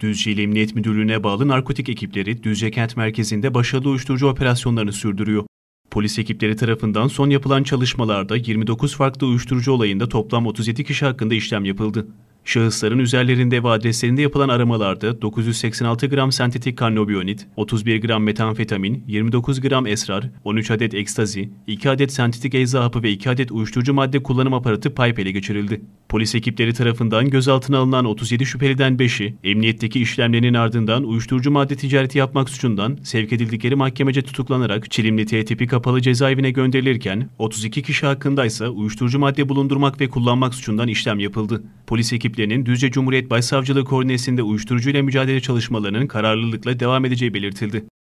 Düzce'li Emniyet Müdürlüğü'ne bağlı narkotik ekipleri Düzce Kent Merkezi'nde başarılı uyuşturucu operasyonlarını sürdürüyor. Polis ekipleri tarafından son yapılan çalışmalarda 29 farklı uyuşturucu olayında toplam 37 kişi hakkında işlem yapıldı. Şahısların üzerlerinde ve adreslerinde yapılan aramalarda 986 gram sentetik karnobiyonit, 31 gram metanfetamin, 29 gram esrar, 13 adet ekstazi, 2 adet sentetik ecza ve 2 adet uyuşturucu madde kullanım aparatı pipe ele geçirildi. Polis ekipleri tarafından gözaltına alınan 37 şüpheliden 5'i emniyetteki işlemlerinin ardından uyuşturucu madde ticareti yapmak suçundan sevk edildikleri mahkemece tutuklanarak Çilimli T tipi kapalı cezaevine gönderilirken 32 kişi hakkında ise uyuşturucu madde bulundurmak ve kullanmak suçundan işlem yapıldı. Polis ekiplerinin Düzce Cumhuriyet Başsavcılığı koordinesinde uyuşturucuyla mücadele çalışmalarının kararlılıkla devam edeceği belirtildi.